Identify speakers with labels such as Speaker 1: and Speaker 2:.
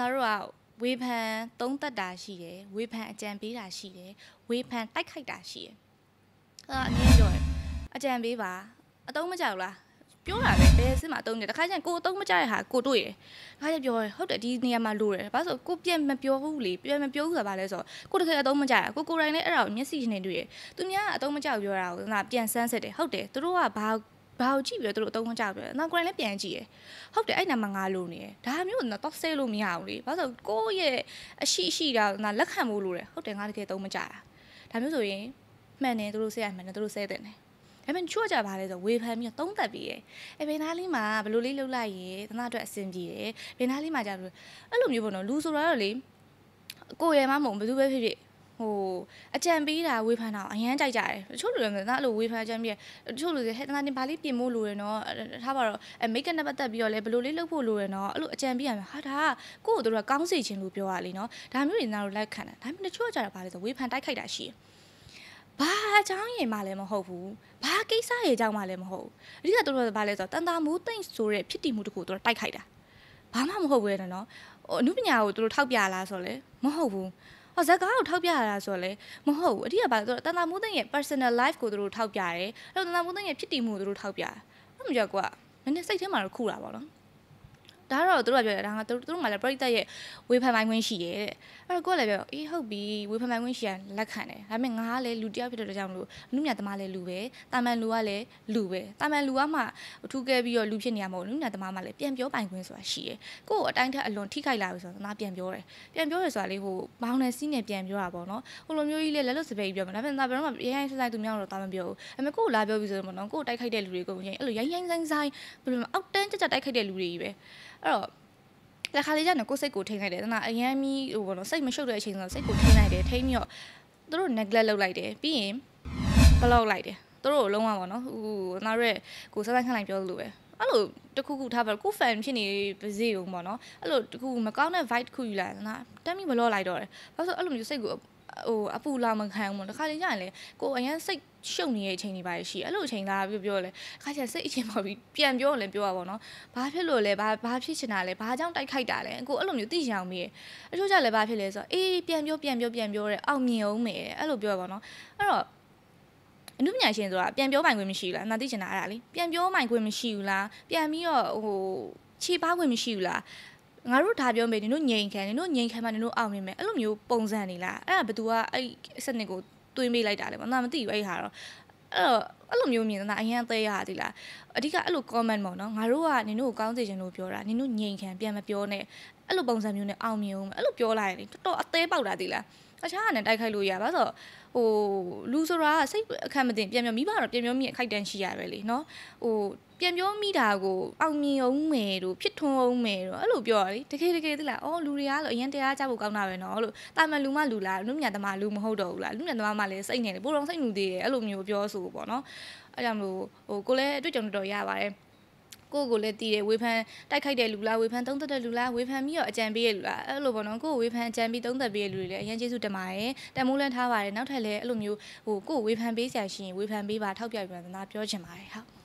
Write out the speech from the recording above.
Speaker 1: နော်တို့ကဝေဖန်သုံးသက်တာရှိတယ်ဝေဖန်အကြံပေးတာရှိတယ်ဝေဖန်တိုက်ခိုက်တာရှိတယ်အဲ့ဒါအမြင်ပြောရအကြံပေးပါအတုံးမကြောက်လားပြောတာပဲဘယ်စစ်မှာအတုံးတယ်တခါကျရင်ကိုအတုံးမကြတဲ့ဟာကိုတွေ့တယ်တခါကျပြောတယ်ဟုတ်တယ်ဒီနေရာမှာလိုတယ်ဘာလို့ဆိုကိုပြက်မပြောဘူးလေပြက်မပြောဘူးဆိုတာဘာလဲဆိုတော့ကိုတကယ်အတုံးမကြရကိုကိုရိုင်းလည်းအဲ့ဒါကိုမျက်စိနဲ့တွေ့တယ်သူများကအတုံးမကြောက်ပြောတာကိုငါပြန်ဆန်းစစ်တယ်ဟုတ်တယ်သူတို့ကဘာဘာကိုကြည့်ပြီးတော့သူတို့အသုံးချပြတယ်။နောက်ကိုယ်လည်းပြန်ကြည့်ရယ်။ဟုတ်တယ်အဲ့နာမငါလိုနေတယ်။ဒါမျိုးတော့ဆေးလို့မရဘူးလေ။ဘာလို့ဆိုကိုယ့်ရဲ့အရှိရှိတာကလက်ခံဖို့လိုတယ်။ဟုတ်တယ်ငါတကယ်သုံးမကြတာ။ဒါမျိုးဆိုရင်မှန်တယ်သူတို့ဆေးရမှန်တယ်သူတို့ဆေးတယ်နဲ့။အဲ့မင်းချွတ်ကြပါလေဆိုဝေဖန်ပြီးတော့သုံးသက်ပြီးရယ်။အဲ့ဘယ်နာလေးမှာဘလို့လေးလှုပ်လိုက်ရယ်။သနာအတွက်အဆင်ပြေရယ်။ဘယ်နာလေးမှာကြာပြီးအဲ့လိုမျိုးပေါ့နော်။လူဆိုတော့လေကိုယ်ရယ်မမဟုတ်ဘူးဘယ်သူပဲဖြစ်ဖြစ်ဟိုအကြံပေးတာဝေဖန်တာအရန်ကြိုက်ကြတယ်တချို့လူတွေကအဲ့လိုဝေဖန်ကြမ်းပြီးတချို့လူတွေဟဲ့တနာတင်ဘာလေးပြင်ဖို့လိုရနော်ထားပါတော့အဲမိတ်ကပ်နဲ့ပတ်သက်ပြီးတော့လဲဘယ်လိုလေးလုပ်ဖို့လိုရနော်အဲ့လိုအကြံပေးရမှာဟာဒါကိုယ့်ကိုတို့ကကောင်းစေခြင်းလို့ပြောရလေနော်ဒါမျိုးတွေနားလို့လက်ခံတာဒါမျိုးတချို့ကကြတာဘာလဲဆိုဝေဖန်တိုက်ခိုက်တာရှိတယ်ဘာအကြောင်းရင်မှလည်းမဟုတ်ဘူးဘာကိစ္စရဲ့အကြောင်းမှလည်းမဟုတ်ဘူးအဓိကတို့ကဘာလဲဆိုတော့တန်တာမူးသိမ့်ဆိုတဲ့ဖြစ်တည်မှုတခုတို့တိုက်ခိုက်တာဘာမှမဟုတ်ဘူးရဲ့နော်ဟိုအမှုပညာကိုတို့ထောက်ပြလားဆိုလဲမဟုတ်ဘူးဟောဇက်ကားကိုထောက်ပြရတာဆိုတော့လေမဟုတ်ဘူးအတိအကျပါဆိုတော့တန်တာမိုးသိန်းရဲ့ personal life ကိုသူတို့ထောက်ပြတယ်အဲ့တော့တန်တာမိုးသိန်းရဲ့ဖြစ်တည်မှုကိုသူတို့ထောက်ပြတယ်အဲ့မှာကြောက်ကွာနည်းနည်းစိတ်ထဲမှာတော့ခုတာပေါ့နော်ဒါတော့သူတို့ကပြောတယ်ဒါကသူတို့မှလည်း project ရဲ့ဝေဖန်ပိုင်းခွင့်ရှိတယ်တဲ့အဲ့တော့ကိုကလည်းပြောအေးဟုတ်ပြီဝေဖန်ပိုင်းခွင့်ရှိရလက်ခံတယ်ဒါပေမဲ့ငါကလည်းလူတယောက်ဖြစ်တဲ့ကြောင့်မလို့အမှုမြတ်သမားလည်းလူပဲတာမန်လူကလည်းလူပဲတာမန်လူကမှအထူးကဲပြီးတော့လူဖြစ်နေရမဟုတ်ဘူးမြတ်သမားမှလည်းပြန်ပြောပိုင်ခွင့်ဆိုတာရှိတယ်ကိုကိုအတိုင်းထက်အလွန်ထိခိုက်လာပြီဆိုတော့သမားပြန်ပြောတယ်ပြန်ပြောရဆိုတာလေဟိုဘောင်းနဲ့စီးနဲ့ပြန်ပြောတာပေါ့နော်ဟိုလိုမျိုးကြီးလေလက်လွတ်စပယ်ကြီးပြောမှာဒါပေမဲ့သမားဘယ်တော့မှရိုင်းရိုင်းဆိုင်ဆိုင်သူများတော့တာမပြောဘူးဒါပေမဲ့ကိုကိုလာပြောပြီးဆိုတော့မနော်ကိုကိုတိုက်ခိုက်တဲ့လူတွေကိုရိုင်းအဲ့လိုရိုင်းရိုင်းဆိုင်ဆိုင်ဘယ်လိုမှအောက်တန်းကြကြတိုက်ခိုက်တဲ့လူတွေကြီးပဲအဲ့တော့တခါလေးကျတော့ကိုယ်စိတ်ကိုထိန်းလိုက်တယ်တနာအရန်မီဟိုဘောနော်စိတ်မရှုပ်တဲ့အချိန်ဆိုစိတ်ကိုထိန်းလိုက်တယ်ထိန်းပြီးတော့သူတို့ neglect လုပ်လိုက်တယ်ပြီးရင် block လိုက်တယ်သူတို့လုံးဝပေါ့နော်ဟိုငါတို့ရဲ့ကိုစဆိုင်ခန့်လိုက်ပြောလို့ပဲအဲ့လိုတခုခုထားပါကို fan ဖြစ်နေပါစေုံပေါ့နော်အဲ့လိုတခုမကောင်းတဲ့ vibe တခုယူလာတယ်နော်တက်မိမလော့လိုက်တော့တယ်ဘာလို့ဆိုအဲ့လိုမျိုးစိတ်ကိုဟိုအပူလာမခံဘူးပေါ့တခါလေကြာရင်လေကိုအရင်စိတ်ရှုပ်နေတဲ့အချိန်တွေပါရှိအဲ့လိုအချိန်လာပြီးပြောလဲခါကျစိတ်အချိန်ပေါ်ပြီးပြန်ပြောလဲပြောရပါတော့ဘာဖြစ်လို့လဲဘာဘာဖြစ်ချင်တာလဲဘာကြောင့်တိုက်ခိုက်တာလဲကိုအဲ့လိုမျိုးသိချင်အောင်မေးအချို့ကျလဲဘာဖြစ်လဲဆိုတော့အေးပြန်ပြောပြန်ပြောပြန်ပြောတဲ့အောင်မြင်အောင်မေးအဲ့လိုပြောရပါတော့အဲ့တော့အမှုပညာရှင်ဆိုတာပြန်ပြောပိုင်ခွင့်မရှိဘူးလားငါသိချင်တာအဲ့ဒါလေပြန်ပြောပိုင်ခွင့်မရှိဘူးလားပြန်ပြီးတော့ဟိုခြေပါခွင့်မရှိဘူးလားငါတို့ဒါပြောမေးနင်တို့ငြိမ်ခံနင်တို့ငြိမ်ခံမှနင်တို့အောင်နေမယ်အဲ့လိုမျိုးပုံစံနေလားအဲ့ဒါဘသူကအဲ့စနစ်ကိုတွေးမိလိုက်တာလဲပေါ့ငါမသိဘူးအဲ့ဟာတော့အဲ့တော့အဲ့လိုမျိုးမြင်တာအရင်အသေးရသည်လားအဓိကအဲ့လို comment ပေါ့နော်ငါတို့ကနင်တို့ကိုကောင်းစေချင်လို့ပြောတာနင်တို့ငြိမ်ခံပြန်မပြောနဲ့အဲ့လိုပုံစံမျိုးနဲ့အောင်မြင်အောင်အဲ့လိုပြောလိုက်ရင်တော်တော်အသေးပေါက်တာသည်လားတခြားဟာနဲ့တိုက်ခိုက်လို့ရပါဆိုတော့ဟိုလူဆိုတာစိတ်အခက်မတင်ပြန်ပြောမိပါတော့ပြန်ပြောမိရင်အခိုက်တန်းရှိရပဲလေနော်ဟိုပြန်ပြောမိတာကိုအောင်မြင်အောင်မယ်တို့ဖြစ်ထွန်းအောင်မယ်တို့အဲ့လိုပြောတာလေတကယ်တကယ်သလားအော်လူတွေကလို့အရင်တရားကြဖို့ကောင်းတာပဲနော်လို့တာမန်လူမလူလားလူမြန်သမားလူမဟုတ်တော့ဘူးလားလူမြန်သမားမှလည်းစိတ်နေတယ်ပိုတော်စိတ်နူသေးတယ်အဲ့လိုမျိုးပြောဆိုပေါ့နော်အဲ့ကြောင့်မလို့ဟိုကိုလည်းအတွေ့အကြုံတော်ရပါတယ်ကိုယ့်ကိုလည်းတည်တယ်ဝေဖန်တိုက်ခိုက်တဲ့လူလားဝေဖန်သုံးသပ်တဲ့လူလားဝေဖန်ပြီးတော့အကြံပေးတဲ့လူလားအဲ့လိုပေါ့နော်ကိုယ့်ကိုဝေဖန်အကြံပေးသုံးသပ်ပေးတဲ့လူတွေလည်းအရင်ကျေးဇူးတင်ပါတယ်တန်မိုးလန်းထားပါတယ်နောက်ထပ်လည်းအဲ့လိုမျိုးဟိုကိုယ့်ကိုဝေဖန်ပေးဆရာရှိရင်ဝေဖန်ပေးပါထောက်ပြပြန်သာပြောချင်ပါတယ်ဟုတ်